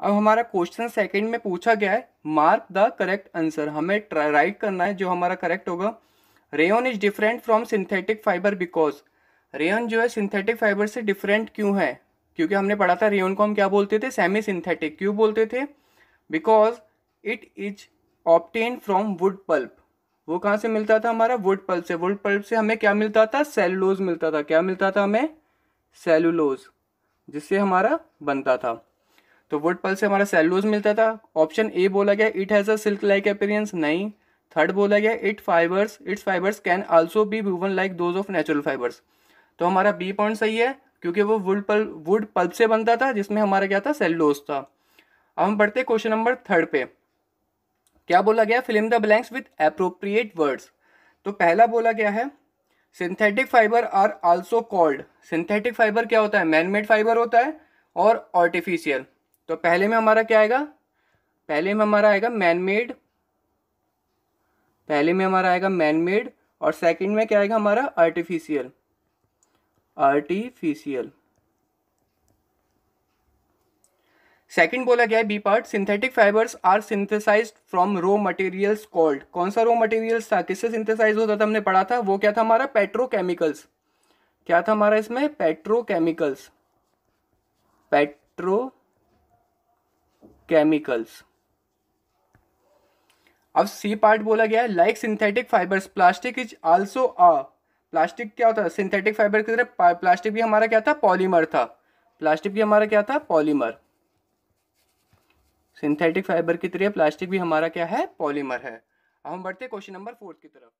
अब हमारा question second में पूछा गया है मार्क द करेक्ट आंसर हमें राइट करना है जो हमारा करेक्ट होगा rayon is different from synthetic fibre because rayon जो है सिंथेटिक फाइबर से डिफरेंट क्यों है क्योंकि हमने पढ़ा था रेयन को हम क्या बोलते थे सेमी सिंथेटिक क्यों बोलते थे because it is obtained from wood pulp वो कहाँ से मिलता था हमारा वुड पल्प से वुड पल्प से हमें क्या मिलता था सेलुलोज मिलता था क्या मिलता था हमें सेलुलोज जिससे हमारा बनता था तो वुड पल से हमारा सेलूज मिलता था ऑप्शन ए बोला गया it has a silk like appearance नहीं थर्ड बोला गया it fibres its fibres can also be woven like those of natural fibres तो हमारा बी पॉइंट सही है क्योंकि वो वुड पल वुड पल्प से बनता था जिसमें हमारा क्या था सेलुलोज था अब हम पढ़ते क्वेश्चन नंबर थर्ड पे क्या बोला गया fill the blanks with appropriate words तो पहला बोला गया है synthetic fibre are also called synthetic fibre क्या होता है मैनमेड फाइबर होता है और आर्टिफिशियल तो पहले में हमारा क्या आएगा पहले में हमारा आएगा मैन मेड पहले में हमारा आएगा मैन मेड और सेकंड में क्या आएगा हमारा आर्टिफिशियल आर्टिफिशियल सेकंड बोला गया है B part synthetic fibres are synthesized from raw materials called कौन सा रो मटेरियल्स था किससे सिंथेसाइज होता था हमने पढ़ा था वो क्या था हमारा पेट्रोकेमिकल्स क्या था हमारा इसमें पेट्रोकेमिकल्स पेट्रो केमिकल्स अब सी पार्ट बोला गया है like synthetic fibres plastic is also a plastic क्या होता है सिंथेटिक फाइबर की तरह प्लास्टिक भी हमारा क्या था पॉलीमर था प्लास्टिक भी हमारा क्या था पॉलीमर सिंथेटिक फाइबर की तरह प्लास्टिक भी हमारा क्या है पॉलीमर है अब हम बढ़ते क्वेश्चन नंबर फोर्थ की तरफ